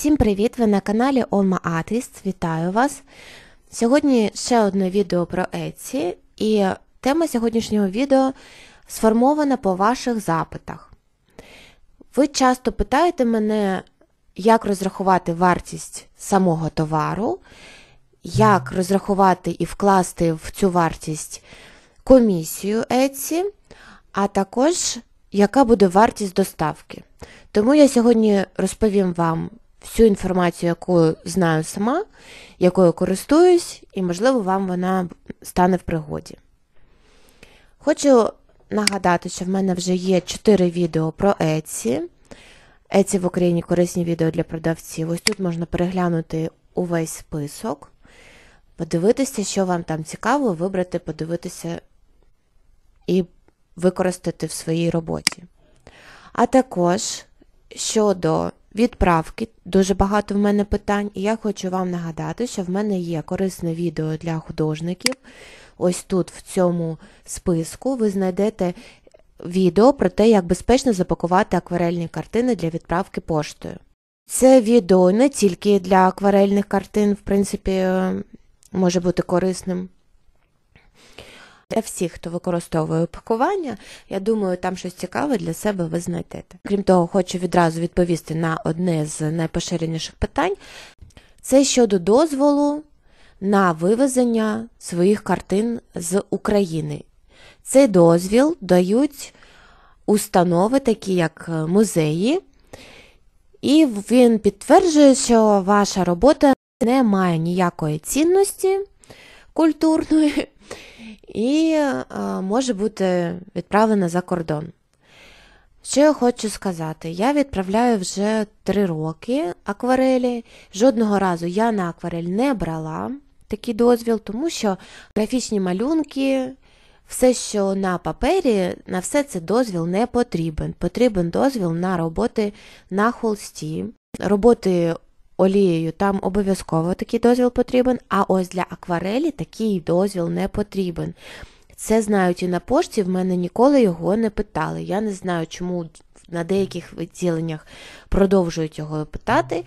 Всім привіт! Ви на каналі Olma Artists. Вітаю вас! Сьогодні ще одне відео про Etsy, і тема сьогоднішнього відео сформована по ваших запитах. Ви часто питаєте мене, як розрахувати вартість самого товару, як розрахувати і вкласти в цю вартість комісію Etsy, а також яка буде вартість доставки. Тому я сьогодні розповім вам всю інформацію, яку знаю сама, якою користуюсь, і, можливо, вам вона стане в пригоді. Хочу нагадати, що в мене вже є 4 відео про Etsy. Еці в Україні корисні відео для продавців. Ось тут можна переглянути увесь список, подивитися, що вам там цікаво, вибрати, подивитися і використати в своїй роботі. А також щодо Відправки дуже багато в мене питань, і я хочу вам нагадати, що в мене є корисне відео для художників. Ось тут, в цьому списку, ви знайдете відео про те, як безпечно запакувати акварельні картини для відправки поштою. Це відео не тільки для акварельних картин, в принципі, е, може бути корисним. Для всіх, хто використовує пакування, я думаю, там щось цікаве для себе ви знайдете. Крім того, хочу відразу відповісти на одне з найпоширеніших питань: це щодо дозволу на вивезення своїх картин з України. Цей дозвіл дають установи, такі як е, музеї, і він підтверджує, що ваша робота не має ніякої цінності культурної, і е, може бути відправлена за кордон. Що я хочу сказати, я відправляю вже три роки акварелі. Жодного разу я на акварель не брала такий дозвіл, тому що графічні малюнки, все, що на папері, на все це дозвіл не потрібен. Потрібен дозвіл на роботи на холсті, роботи олією там обов'язково такий дозвіл потрібен, а ось для акварелі такий дозвіл не потрібен. Це знають і на пошті, в мене ніколи його не питали. Я не знаю, чому на деяких відділеннях продовжують його питати.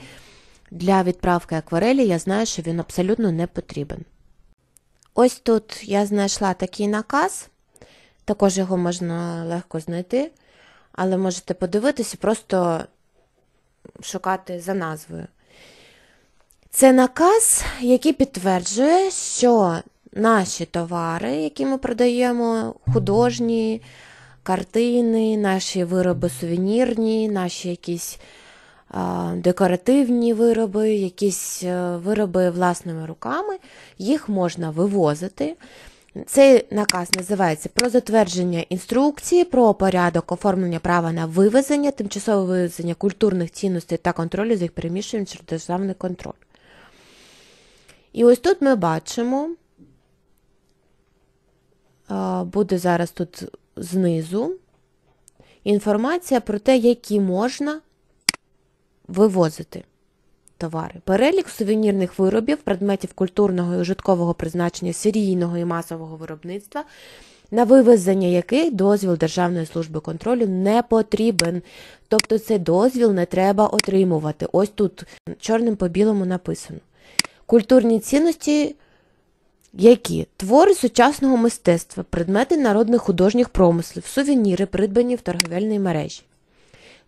Для відправки акварелі я знаю, що він абсолютно не потрібен. Ось тут я знайшла такий наказ, також його можна легко знайти, але можете подивитися, просто шукати за назвою. Це наказ, який підтверджує, що наші товари, які ми продаємо, художні картини, наші вироби сувенірні, наші якісь декоративні вироби, якісь е, вироби власними руками, їх можна вивозити. Цей наказ називається про затвердження інструкції про порядок оформлення права на вивезення, тимчасове вивезення культурних цінностей та контролю за їх переміщенням через державний контроль. І ось тут ми бачимо, буде зараз тут знизу інформація про те, які можна вивозити товари. Перелік сувенірних виробів, предметів культурного і ужиткового призначення, серійного і масового виробництва, на вивезення яких дозвіл Державної служби контролю не потрібен. Тобто цей дозвіл не треба отримувати. Ось тут чорним по білому написано. Культурні цінності, які твори сучасного мистецтва, предмети народних художніх промислів, сувеніри, придбані в торговельній мережі,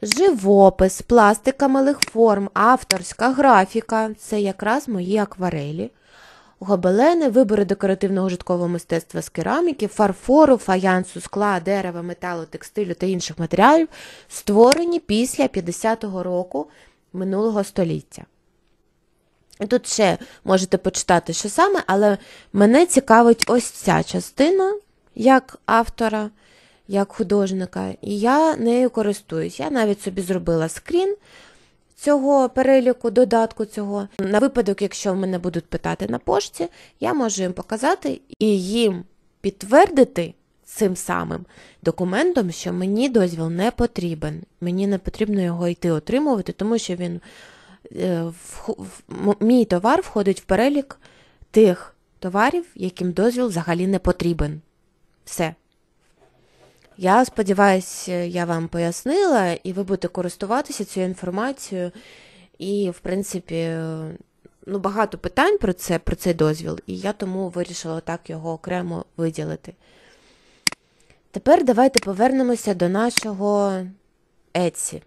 живопис, пластика малих форм, авторська графіка це якраз мої акварелі, гобелени, вибори декоративного житкового мистецтва з кераміки, фарфору, фаянсу, скла, дерева, металу, текстилю та інших матеріалів, створені після 50-го року минулого століття. Тут ще можете почитати, що саме, але мене цікавить ось ця частина як автора, як художника, і я нею користуюсь. Я навіть собі зробила скрін цього переліку, додатку цього. На випадок, якщо мене будуть питати на пошті, я можу їм показати і їм підтвердити цим самим документом, що мені дозвіл не потрібен. Мені не потрібно його йти отримувати, тому що він. Е, мій товар входить в перелік тих товарів, яким дозвіл взагалі не потрібен. Все. Я сподіваюся, е, я вам пояснила, і ви будете користуватися цією інформацією. І, в принципі, е, ну, багато питань про це, про цей дозвіл, і я тому вирішила так його окремо виділити. Тепер давайте повернемося до нашого Еці,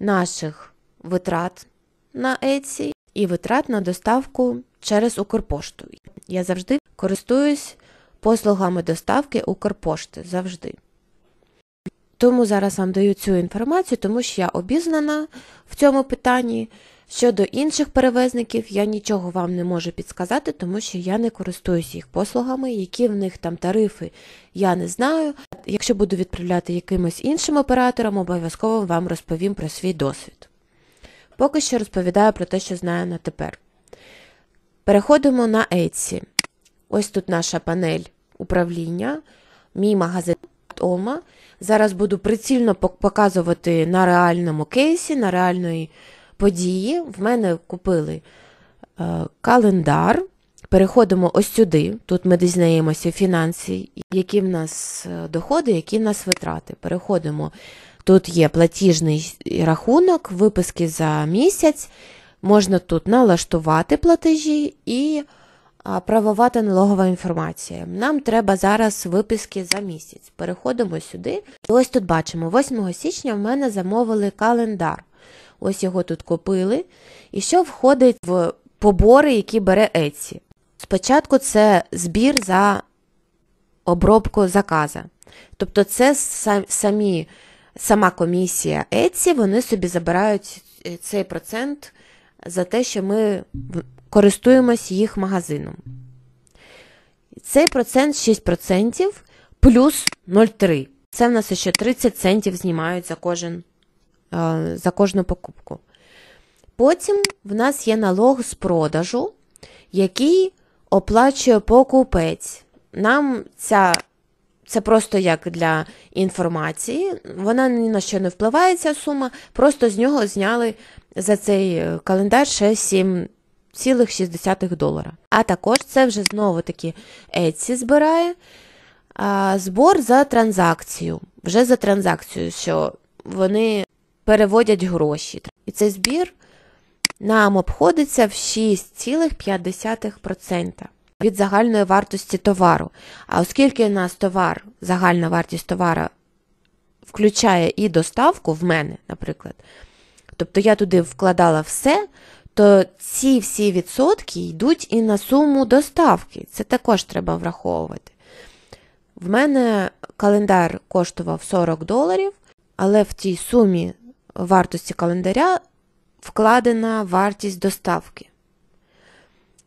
наших витрат, на Еці і витрат на доставку через Укрпошту. Я завжди користуюсь послугами доставки Укрпошти завжди. Тому зараз вам даю цю інформацію, тому що я обізнана в цьому питанні. Щодо інших перевезників, я нічого вам не можу підсказати, тому що я не користуюсь їх послугами, які в них там тарифи, я не знаю. Якщо буду відправляти якимось іншим оператором, обов'язково вам розповім про свій досвід. Поки що розповідаю про те, що знаю на тепер. Переходимо на Etsy. Ось тут наша панель управління, мій магазин Тома. Зараз буду прицільно показувати на реальному кейсі, на реальної події. В мене купили е, календар. Переходимо ось сюди. Тут ми дізнаємося фінанси, які в нас е, доходи, які в нас витрати. Переходимо Тут є платіжний рахунок, виписки за місяць, можна тут налаштувати платежі і правова налогова інформація. Нам треба зараз виписки за місяць. Переходимо сюди. І ось тут бачимо, 8 січня в мене замовили календар. Ось його тут купили. І що входить в побори, які бере Еці? Спочатку це збір за обробку заказа. Тобто, це самі сама комісія Еці, вони собі забирають е, цей процент за те, що ми користуємось їх магазином. Цей процент 6% плюс 0,3. Це в нас ще 30 центів знімають за кожен, е, за кожну покупку. Потім в нас є налог з продажу, який оплачує покупець. Нам ця це просто як для інформації, вона ні на що не впливає ця сума, просто з нього зняли за цей е, календар ще 7,6 долара. А також це вже знову-таки Etsy збирає а, збор за транзакцію. Вже за транзакцію, що вони переводять гроші. І цей збір нам обходиться в 6,5% від загальної вартості товару. А оскільки у нас товар, загальна вартість товара включає і доставку в мене, наприклад, тобто я туди вкладала все, то ці всі відсотки йдуть і на суму доставки. Це також треба враховувати. В мене календар коштував 40 доларів, але в тій сумі вартості календаря вкладена вартість доставки.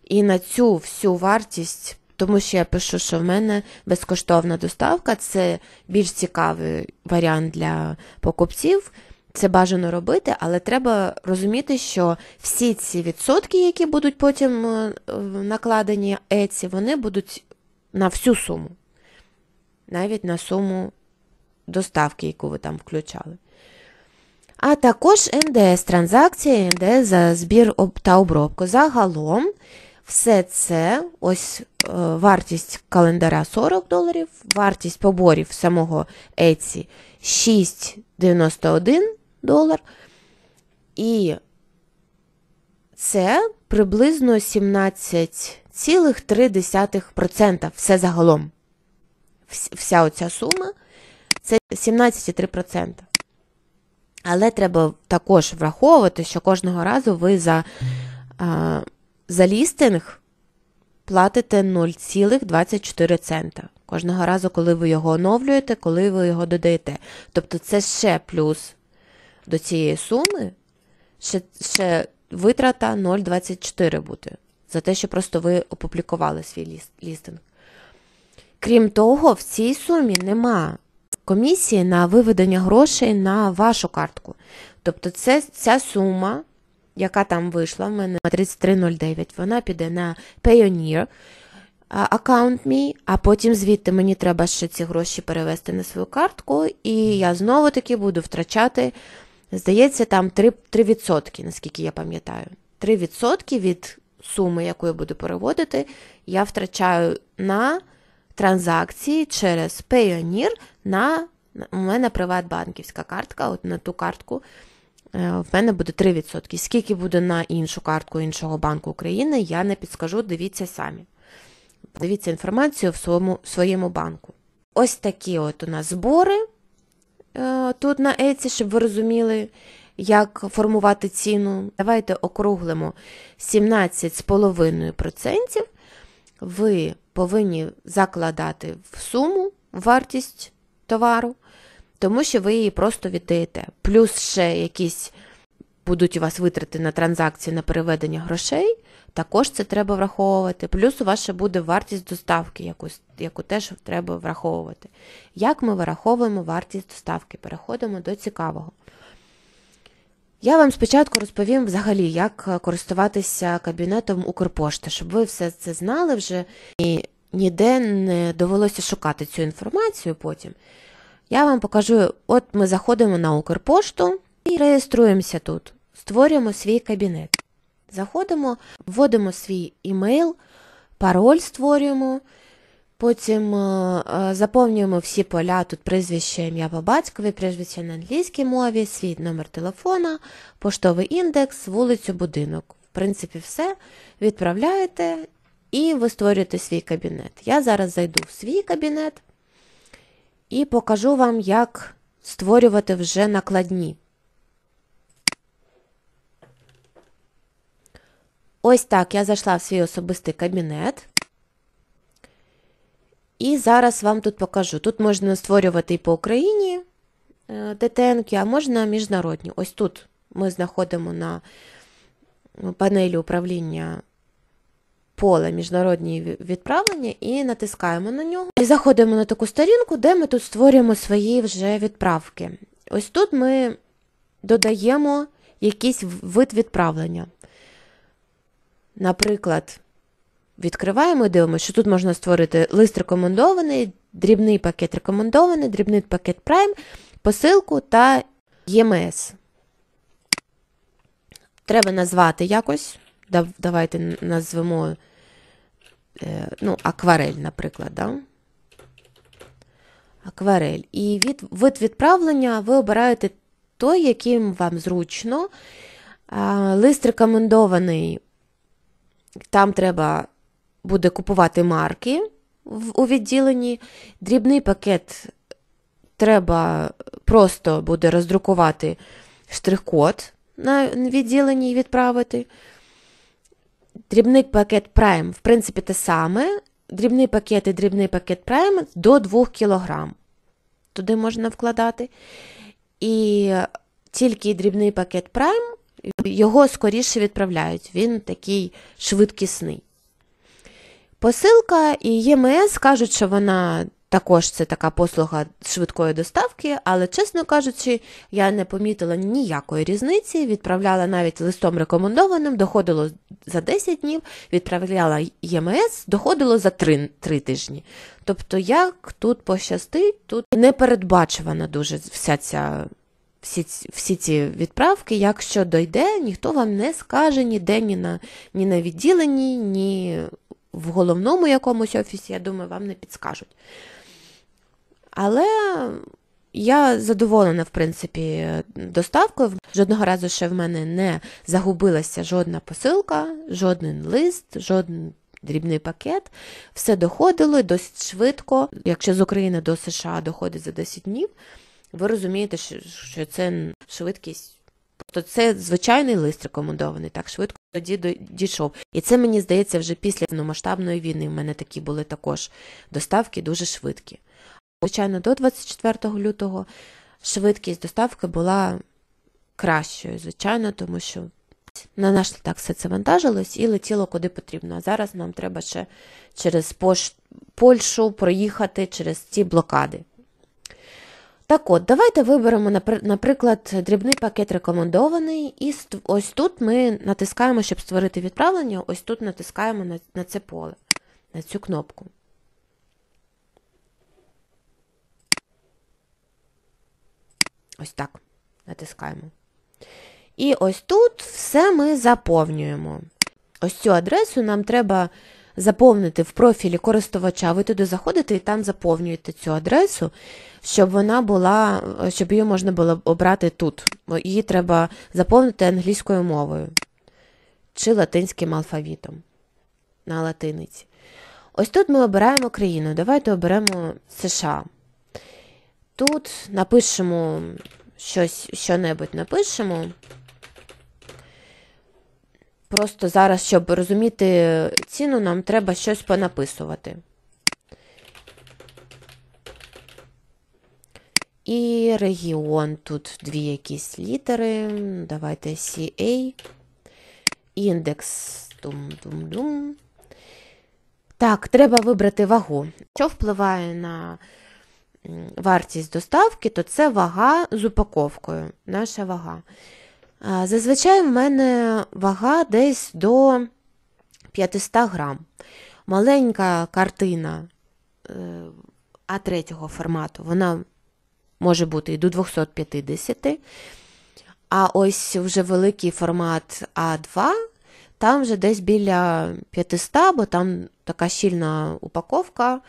І на цю всю вартість, тому що я пишу, що в мене безкоштовна доставка це більш цікавий варіант для покупців. Це бажано робити, але треба розуміти, що всі ці відсотки, які будуть потім е, накладені еці, вони будуть на всю суму, навіть на суму доставки, яку ви там включали. А також НДС транзакції, НДС за збір та обробку. Загалом все це, ось е, вартість календаря 40 доларів, вартість поборів самого Etsy 6,91 долар. І це приблизно 17,3%. Все загалом. Вся оця сума це 17,3%. Але треба також враховувати, що кожного разу ви за. За лістинг платите 0,24 цента. Кожного разу, коли ви його оновлюєте, коли ви його додаєте. Тобто це ще плюс до цієї суми, ще ще витрата 0,24 буде. За те, що просто ви опублікували свій ліст, лістинг. Крім того, в цій сумі нема комісії на виведення грошей на вашу картку. Тобто, це ця сума яка там вийшла в мене 3309, вона піде на Payoneer аккаунт мій, а потім звідти мені треба ще ці гроші перевести на свою картку, і я знову-таки буду втрачати, здається, там 3%, 3% наскільки я пам'ятаю. 3% від суми, яку я буду переводити, я втрачаю на транзакції через Payoneer на у мене приватбанківська картка, от на ту картку. Е, в мене буде 3%. Скільки буде на іншу картку іншого банку України, я не підскажу, дивіться самі. Дивіться інформацію в своєму своєму банку. Ось такі от у нас збори е, тут на Еці, щоб ви розуміли, як формувати ціну. Давайте округлимо 17,5%. Ви повинні закладати в суму вартість товару тому що ви її просто віддаєте. Плюс ще якісь будуть у вас витрати на транзакції на переведення грошей, також це треба враховувати. Плюс у вас ще буде вартість доставки, якусь, яку теж треба враховувати. Як ми враховуємо вартість доставки? Переходимо до цікавого. Я вам спочатку розповім взагалі, як користуватися кабінетом Укрпошти, щоб ви все це знали вже і ніде не довелося шукати цю інформацію потім. Я вам покажу, от ми заходимо на Укрпошту і реєструємося тут. Створюємо свій кабінет. Заходимо, вводимо свій імейл, пароль створюємо. Потім е, е, заповнюємо всі поля, тут прізвище ім'я по батькові, прізвище на англійській мові, свій номер телефона, поштовий індекс, вулицю, будинок. В принципі, все. Відправляєте і ви створюєте свій кабінет. Я зараз зайду в свій кабінет і покажу вам, як створювати вже накладні. Ось так я зайшла в свій особистий кабінет. І зараз вам тут покажу. Тут можна створювати і по Україні ДТН, е, а можна міжнародні. Ось тут ми знаходимо на панелі управління поле Міжнародні відправлення і натискаємо на нього. І заходимо на таку сторінку, де ми тут створюємо свої вже відправки. Ось тут ми додаємо якийсь вид відправлення. Наприклад, відкриваємо і дивимося, що тут можна створити лист рекомендований, дрібний пакет рекомендований, дрібний пакет Prime, посилку та EMS. Треба назвати якось. Давайте назвемо Е, ну, акварель, наприклад. Да? Акварель. І від, вид відправлення ви обираєте той, яким вам зручно. Лист рекомендований. Там треба буде купувати марки у відділенні. Дрібний пакет треба просто буде роздрукувати штрих-код на відділенні і відправити дрібний пакет Prime, в принципі, те саме. Дрібний пакет і дрібний пакет Prime до 2 кг. Туди можна вкладати. І тільки дрібний пакет Prime, його скоріше відправляють, він такий швидкісний. Посилка і ЄМС e кажуть, що вона також це така послуга швидкої доставки, але, чесно кажучи, я не помітила ніякої різниці, відправляла навіть листом рекомендованим, доходило за 10 днів, відправляла ЄМС, доходило за 3, 3 тижні. Тобто, як тут пощастить, тут не передбачувана дуже вся ця. Всі всі ці відправки, якщо дойде, ніхто вам не скаже ніде ні на ні на відділенні, ні в головному якомусь офісі, я думаю, вам не підскажуть. Але я задоволена, в принципі, доставкою. Жодного разу ще в мене не загубилася жодна посилка, жоден лист, жоден. Дрібний пакет, все доходило і досить швидко. Якщо з України до США доходить за 10 днів, ви розумієте, що це швидкість, тобто це звичайний лист рекомендований, так швидко тоді дійшов. І це мені здається вже після повномасштабної війни. в мене такі були також доставки дуже швидкі. Звичайно, до 24 лютого швидкість доставки була кращою, звичайно, тому що на наш літак все це вантажилось і летіло куди потрібно. А зараз нам треба ще через Пош... Польщу проїхати через ці блокади. Так от, давайте виберемо, наприклад, дрібний пакет рекомендований, і ось тут ми натискаємо, щоб створити відправлення, ось тут натискаємо на це поле, на цю кнопку. Ось так натискаємо. І ось тут все ми заповнюємо. Ось цю адресу нам треба заповнити в профілі користувача. Ви туди заходите і там заповнюєте цю адресу, щоб вона була, щоб її можна було обрати тут. Її треба заповнити англійською мовою чи латинським алфавітом на латиниці. Ось тут ми обираємо країну. Давайте оберемо США. Тут напишемо щось, що-небудь напишемо. Просто зараз, щоб розуміти ціну, нам треба щось понаписувати. І регіон. Тут дві якісь літери. Давайте CA. Індекс. Дум-дум-дум. Так, треба вибрати вагу. Що впливає на вартість доставки, то це вага з упаковкою. наша вага. Зазвичай в мене вага десь до 500 грам. Маленька картина е, А3 формату, вона може бути і до 250. А ось вже великий формат А2, там вже десь біля 500, бо там така щільна упаковка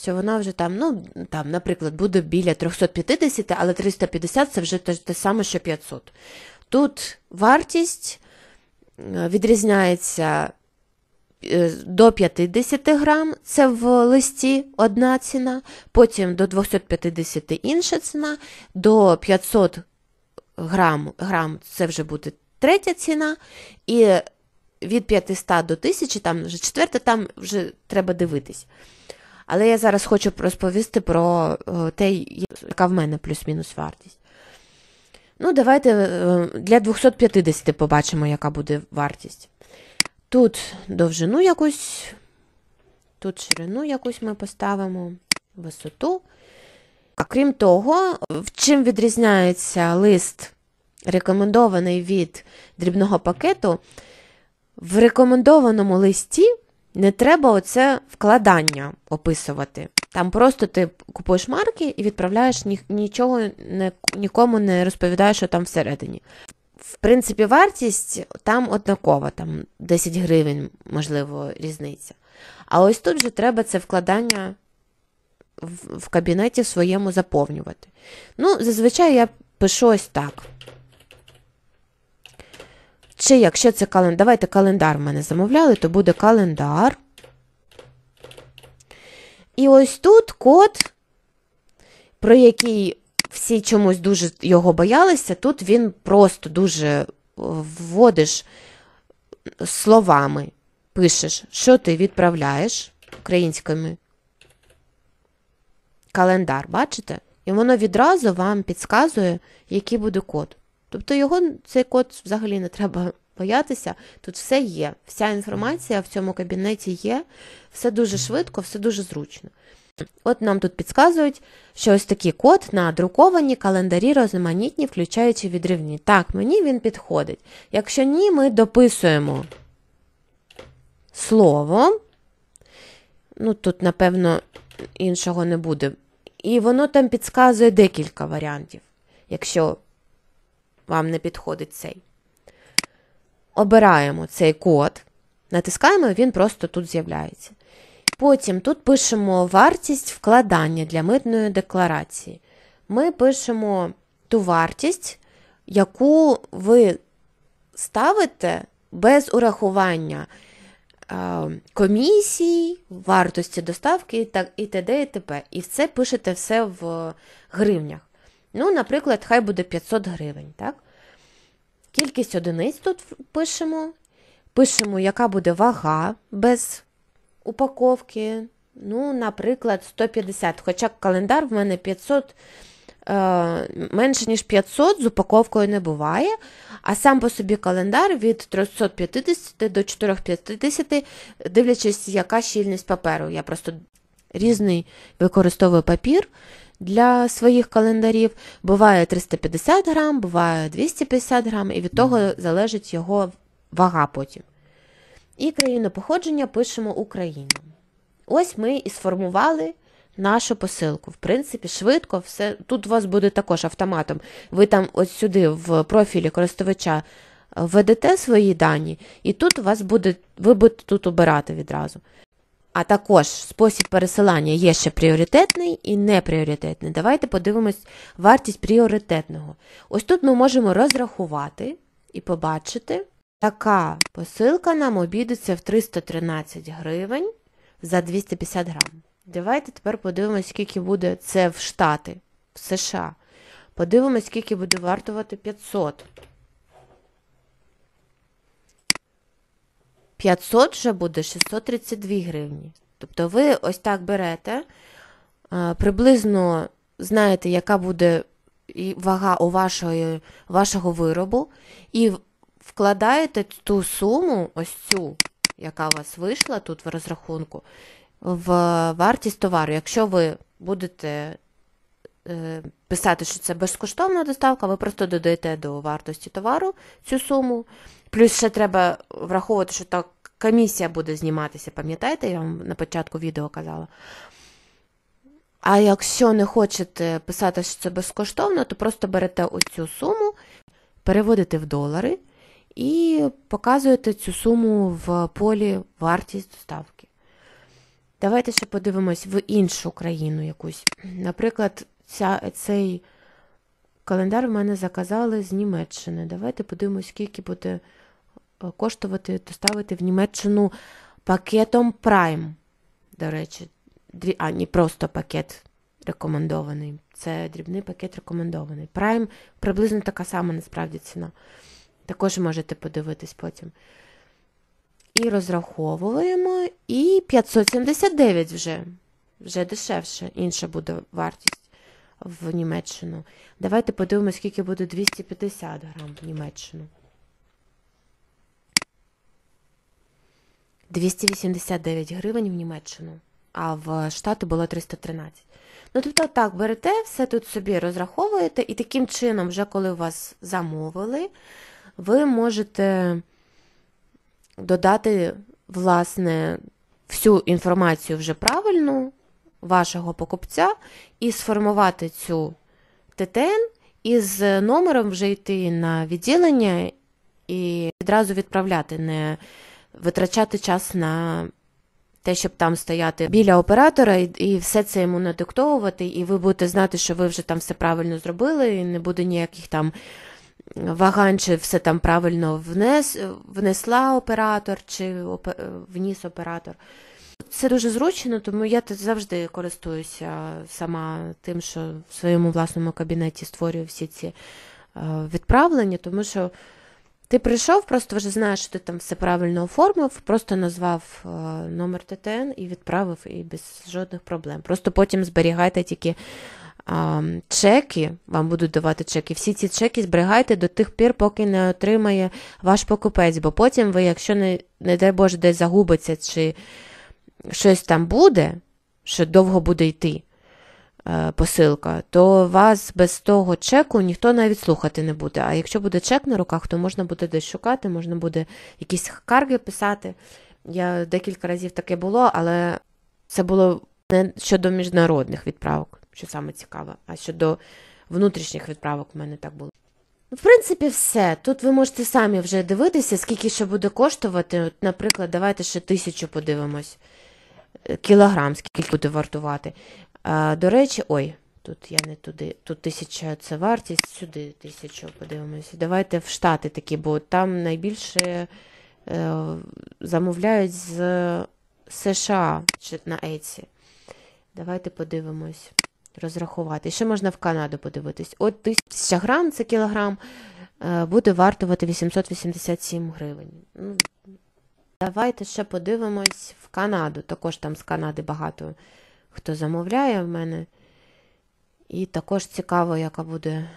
що вона вже там, ну там, наприклад, буде біля 350, але 350 це вже те, те саме, що 500. Тут вартість е, відрізняється е, до 50 грам, це в листі одна ціна, потім до 250 інша ціна, до 500 грам, грам це вже буде третя ціна. і від 500 до 1000, там вже четверта, там вже треба дивитись. Але я зараз хочу розповісти про е, те, яка в мене плюс-мінус вартість. Ну, давайте е, для 250 побачимо, яка буде вартість. Тут довжину якусь, тут ширину якусь ми поставимо, висоту. А крім того, чим відрізняється лист рекомендований від дрібного пакету, в рекомендованому листі не треба оце вкладання описувати. Там просто ти купуєш марки і відправляєш нічого не, нікому не розповідаєш, що там всередині. В принципі, вартість там однакова, там 10 гривень, можливо, різниця. А ось тут же треба це вкладання в, в кабінеті своєму заповнювати. Ну, зазвичай я пишу ось так. Чи якщо це календар, давайте календар в мене замовляли, то буде календар. І ось тут код, про який всі чомусь дуже його боялися, тут він просто дуже вводиш словами, пишеш, що ти відправляєш українськими. Календар, бачите? І воно відразу вам підказує, який буде код. Тобто його цей код взагалі не треба боятися. Тут все є. Вся інформація в цьому кабінеті є, все дуже швидко, все дуже зручно. От нам тут підказують, що ось такий код на друковані календарі розноманітні, включаючи відривні. Так, мені він підходить. Якщо ні, ми дописуємо слово. Ну, Тут, напевно, іншого не буде. І воно там підказує декілька варіантів. Якщо вам не підходить цей. Обираємо цей код, натискаємо, він просто тут з'являється. Потім тут пишемо вартість вкладання для митної декларації. Ми пишемо ту вартість, яку ви ставите без урахування комісій, вартості доставки і т.д. і т.п. І це пишете все в гривнях. Ну, наприклад, хай буде 500 гривень. так? Кількість одиниць тут пишемо. Пишемо, яка буде вага без упаковки. Ну, наприклад, 150. Хоча календар в мене 500. Е, менше ніж 500 з упаковкою не буває, а сам по собі календар від 350 до 450, дивлячись, яка щільність паперу. Я просто різний використовую папір, для своїх календарів. Буває 350 грам, буває 250 грам, і від того залежить його вага потім. І країну походження пишемо Україна. Ось ми і сформували нашу посилку. В принципі, швидко все. Тут у вас буде також автоматом. Ви там ось сюди, в профілі користувача, введете свої дані, і тут у вас буде, ви будете тут обирати відразу. А також спосіб пересилання є ще пріоритетний і непріоритетний. Давайте подивимось вартість пріоритетного. Ось тут ми можемо розрахувати і побачити, така посилка нам обійдеться в 313 гривень за 250 грам. Давайте тепер подивимось, скільки буде це в Штати, в США. Подивимось, скільки буде вартувати 500. гривень. 500 вже буде 632 гривні. Тобто ви ось так берете, приблизно знаєте, яка буде вага у вашої, вашого виробу, і вкладаєте ту суму, ось цю, яка у вас вийшла тут в розрахунку, в вартість товару. Якщо ви будете Е, писати, що це безкоштовна доставка, ви просто додаєте до вартості товару цю суму. Плюс ще треба враховувати, що так комісія буде зніматися, пам'ятаєте, я вам на початку відео казала. А якщо не хочете писати, що це безкоштовно, то просто берете оцю суму, переводите в долари і показуєте цю суму в полі вартість доставки. Давайте ще подивимось в іншу країну якусь. Наприклад, ця, цей календар в мене заказали з Німеччини. Давайте подивимось, скільки буде е, коштувати доставити в Німеччину пакетом Prime. До речі, дрі... а, ні, просто пакет рекомендований. Це дрібний пакет рекомендований. Prime приблизно така сама насправді ціна. Також можете подивитись потім. І розраховуємо. І 579 вже. Вже дешевше, інша буде вартість в Німеччину. Давайте подивимося, скільки буде 250 грам в Німеччину. 289 гривень в Німеччину, а в Штати було 313. Ну, тобто, так, берете, все тут собі розраховуєте, і таким чином, вже коли вас замовили, ви можете додати, власне, всю інформацію вже правильну вашого покупця і сформувати цю ТТН, і з номером вже йти на відділення і відразу відправляти, не витрачати час на те, щоб там стояти біля оператора, і, і все це йому надиктовувати, і ви будете знати, що ви вже там все правильно зробили, і не буде ніяких там вагань, чи все там правильно внес, внесла оператор, чи опер, вніс оператор. Це дуже зручно, тому я завжди користуюся сама тим, що в своєму власному кабінеті створюю всі ці е, відправлення, тому що ти прийшов, просто вже знаєш, що ти там все правильно оформив, просто назвав е, номер ТТН і відправив і без жодних проблем. Просто потім зберігайте тільки. Чеки, вам будуть давати чеки. Всі ці чеки зберігайте до тих пір, поки не отримає ваш покупець, бо потім ви, якщо не, не дай Боже, десь загубиться, чи щось там буде, що довго буде йти е, посилка, то вас без того чеку ніхто навіть слухати не буде. А якщо буде чек на руках, то можна буде десь шукати, можна буде якісь карги писати. Я декілька разів таке було, але це було не щодо міжнародних відправок, що саме цікаво, а щодо внутрішніх відправок в мене так було. Ну, в принципі, все. Тут ви можете самі вже дивитися, скільки ще буде коштувати. Наприклад, давайте ще тисячу подивимось кілограм, скільки буде вартувати. А, До речі, ой, тут я не туди, тут тисяча це вартість, сюди тисячу, подивимося. Давайте в Штати такі, бо там найбільше е, замовляють з США на Еці. Давайте подивимось, розрахувати. Ще можна в Канаду подивитись. От тисяча грам, це кілограм, е, буде вартувати 887 гривень. Ну, Давайте ще подивимось в Канаду. Також там з Канади багато хто замовляє в мене. І також цікаво, яка буде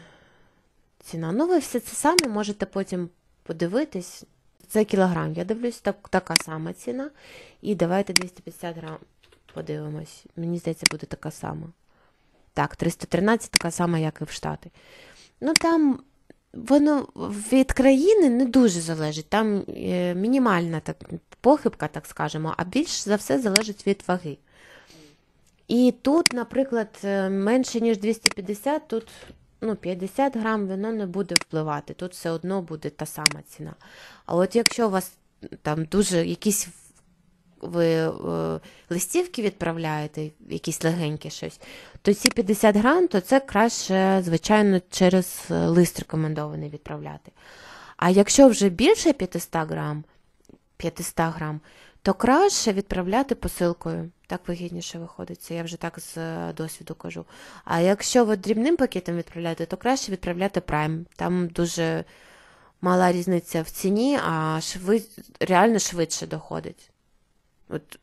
ціна. Ну, ви все це саме можете потім подивитись. Це кілограм, я дивлюсь, так, така сама ціна. І давайте 250 грам подивимось. Мені здається, буде така сама. Так, 313 така сама, як і в Штати. Ну, там воно від країни не дуже залежить, там е, мінімальна так, похибка, так скажемо, а більш за все залежить від ваги. І тут, наприклад, е, менше, ніж 250, тут ну, 50 грам воно не буде впливати, тут все одно буде та сама ціна. А от якщо у вас там дуже якісь ви е, листівки відправляєте, якісь легенькі щось, то ці 50 грам, то це краще, звичайно, через е, лист рекомендований відправляти. А якщо вже більше 500 грам, 500 грам, то краще відправляти посилкою. Так вигідніше виходиться, я вже так з е, досвіду кажу. А якщо ви дрібним пакетом відправляєте, то краще відправляти прайм. Там дуже мала різниця в ціні, а швид... реально швидше доходить. От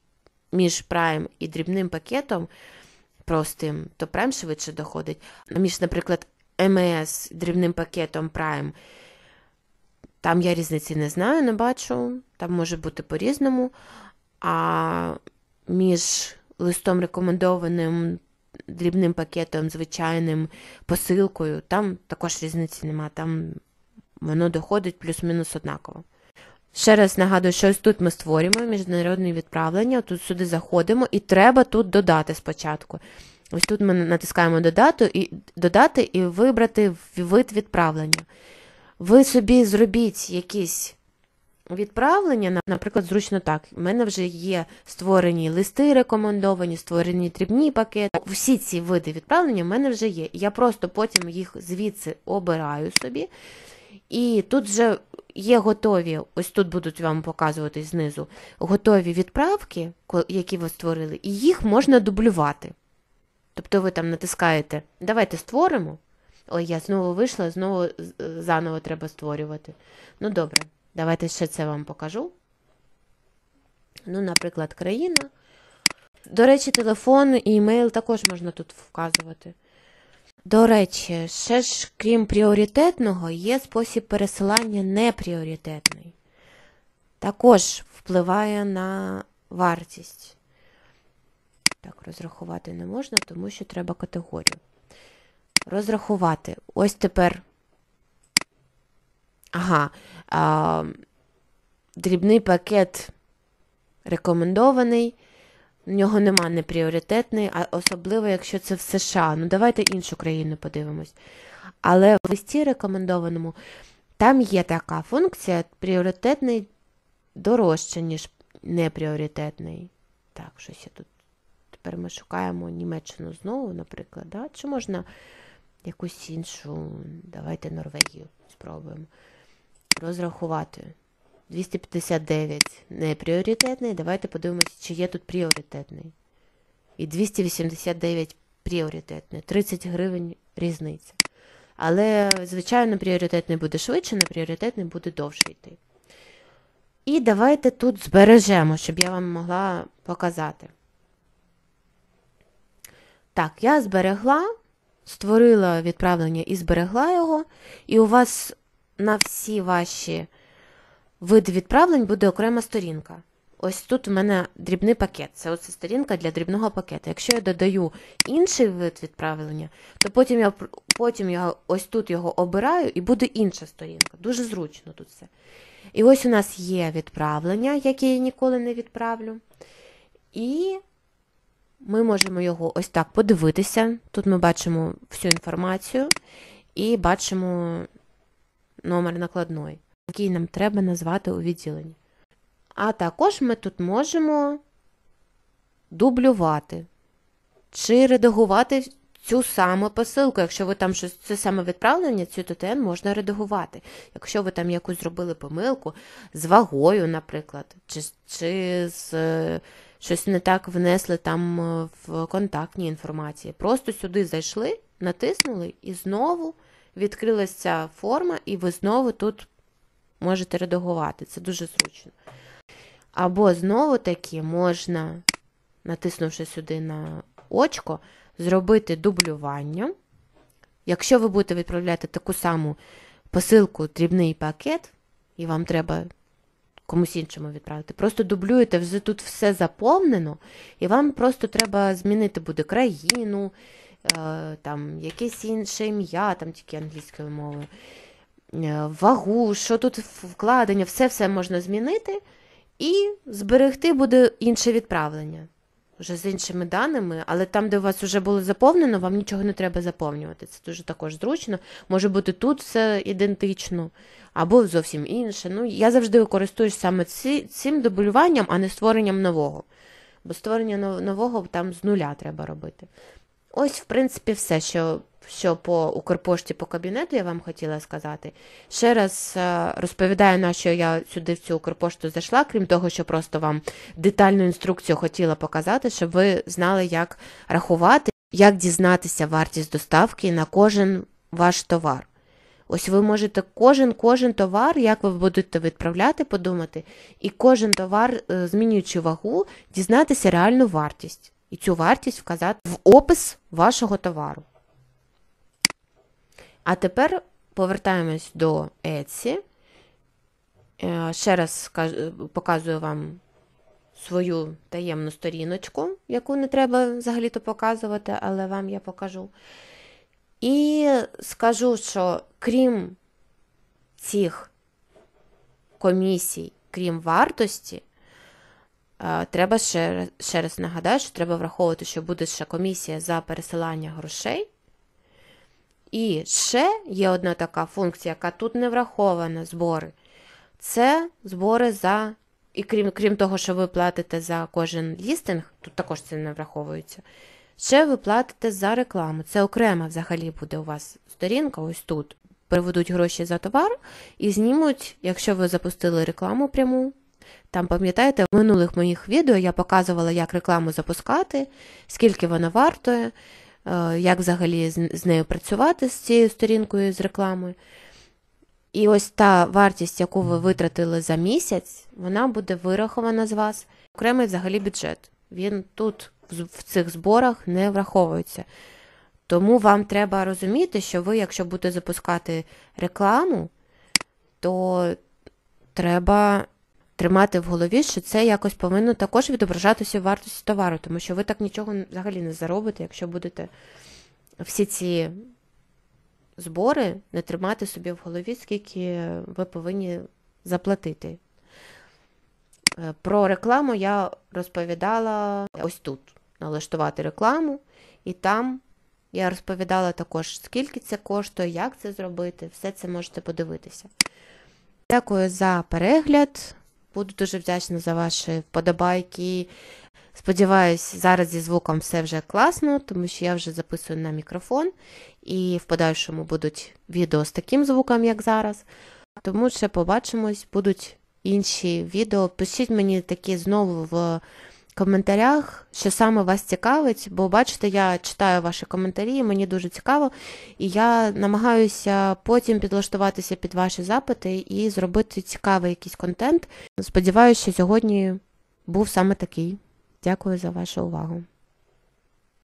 між прайм і дрібним пакетом простим, то прайм швидше доходить. Між, наприклад, МС ем дрібним пакетом Prime, Там я різниці не знаю, не бачу, там може бути по-різному. А між листом рекомендованим дрібним пакетом, звичайним посилкою, там також різниці нема, там воно доходить плюс-мінус однаково. Ще раз нагадую, що ось тут ми створюємо міжнародне відправлення, тут сюди заходимо, і треба тут додати спочатку. Ось тут ми натискаємо додату і, додати і вибрати вид відправлення. Ви собі зробіть якісь відправлення, наприклад, зручно так. У мене вже є створені листи рекомендовані, створені дрібні пакети. Всі ці види відправлення в мене вже є. Я просто потім їх звідси обираю собі. І тут вже є готові, ось тут будуть вам показувати знизу, готові відправки, які ви створили, і їх можна дублювати. Тобто ви там натискаєте Давайте створимо. Ой, я знову вийшла, знову заново треба створювати. Ну, добре, давайте ще це вам покажу. Ну, наприклад, країна. До речі, телефон і імейл також можна тут вказувати. До речі, ще ж, крім пріоритетного, є спосіб пересилання непріоритетний. Також впливає на вартість. Так, розрахувати не можна, тому що треба категорію. Розрахувати. Ось тепер. Ага, а, дрібний пакет рекомендований. В нього нема непріоритетний, а особливо, якщо це в США. Ну, давайте іншу країну подивимось. Але в листі рекомендованому там є така функція, пріоритетний дорожче, ніж непріоритетний. Так, щось я тут. Тепер ми шукаємо Німеччину знову, наприклад. Да? Чи можна якусь іншу, давайте Норвегію спробуємо розрахувати. 259 не пріоритетний. Давайте подивимося, чи є тут пріоритетний. І 289 пріоритетний. 30 гривень різниця. Але, звичайно, пріоритетний буде швидше, на пріоритетний буде довше йти. І давайте тут збережемо, щоб я вам могла показати. Так, я зберегла, створила відправлення і зберегла його. І у вас на всі ваші. Вид відправлень буде окрема сторінка. Ось тут у мене дрібний пакет. Це оце сторінка для дрібного пакету. Якщо я додаю інший вид відправлення, то потім я потім я ось тут його обираю і буде інша сторінка. Дуже зручно тут все. І ось у нас є відправлення, яке я ніколи не відправлю. І ми можемо його ось так подивитися. Тут ми бачимо всю інформацію і бачимо номер накладної який нам треба назвати у відділенні. А також ми тут можемо дублювати чи редагувати цю саму посилку. Якщо ви там щось це саме відправлення, цю ТТН можна редагувати. Якщо ви там якусь зробили помилку з вагою, наприклад, чи чи з е, щось не так внесли там е, в контактні інформації. Просто сюди зайшли, натиснули і знову відкрилася ця форма, і ви знову тут можете редагувати, це дуже зручно. Або знову-таки можна, натиснувши сюди на очко, зробити дублювання. Якщо ви будете відправляти таку саму посилку, дрібний пакет, і вам треба комусь іншому відправити, просто дублюєте, вже тут все заповнено, і вам просто треба змінити буде країну, е, там, якесь інше ім'я, там тільки англійською мовою. Е, вагу, що тут вкладення, все все можна змінити, і зберегти буде інше відправлення. Вже з іншими даними, але там, де у вас вже було заповнено, вам нічого не треба заповнювати. Це дуже також зручно. Може бути тут все ідентично, або зовсім інше. Ну, Я завжди користуюсь саме цим дублюванням, а не створенням нового. Бо створення нового там з нуля треба робити. Ось, в принципі, все, що що по Укрпошті по кабінету я вам хотіла сказати. Ще раз е, розповідаю, на що я сюди в цю Укрпошту зайшла, крім того, що просто вам детальну інструкцію хотіла показати, щоб ви знали, як рахувати, як дізнатися вартість доставки на кожен ваш товар. Ось ви можете кожен кожен товар, як ви будете відправляти, подумати, і кожен товар, е, змінюючи вагу, дізнатися реальну вартість і цю вартість вказати в опис вашого товару. А тепер повертаємось до Etsy. Е, ще раз показую вам свою таємну сторіночку, яку не треба взагалі-то показувати, але вам я покажу. І скажу, що крім цих комісій, крім вартості, Треба ще ще раз нагадаю, що треба враховувати, що буде ще комісія за пересилання грошей. І ще є одна така функція, яка тут не врахована збори. Це збори за, і крім крім того, що ви платите за кожен лістинг, тут також це не враховується. Ще ви платите за рекламу. Це окрема взагалі буде у вас сторінка, ось тут. приведуть гроші за товар і знімуть, якщо ви запустили рекламу пряму. Там, пам'ятаєте, в минулих моїх відео я показувала, як рекламу запускати, скільки вона вартує, е, як взагалі з нею працювати з цією сторінкою з рекламою. І ось та вартість, яку ви витратили за місяць, вона буде вирахована з вас. Окремий взагалі бюджет. Він тут, в цих зборах, не враховується. Тому вам треба розуміти, що ви, якщо будете запускати рекламу, то треба тримати в голові, що це якось повинно також відображатися в вартості товару, тому що ви так нічого взагалі не заробите, якщо будете всі ці збори не тримати собі в голові, скільки ви повинні заплатити. Е, про рекламу я розповідала ось тут: налаштувати рекламу, і там я розповідала також, скільки це коштує, як це зробити. Все це можете подивитися. Дякую за перегляд. Буду дуже вдячна за ваші вподобайки. Сподіваюсь, зараз зі звуком все вже класно, тому що я вже записую на мікрофон, і в подальшому будуть відео з таким звуком, як зараз. Тому ще побачимось, будуть інші відео. Пишіть мені такі знову в коментарях, що саме вас цікавить, бо бачите, я читаю ваші коментарі, мені дуже цікаво, і я намагаюся потім підлаштуватися під ваші запити і зробити цікавий якийсь контент. Сподіваюся, що сьогодні був саме такий. Дякую за вашу увагу.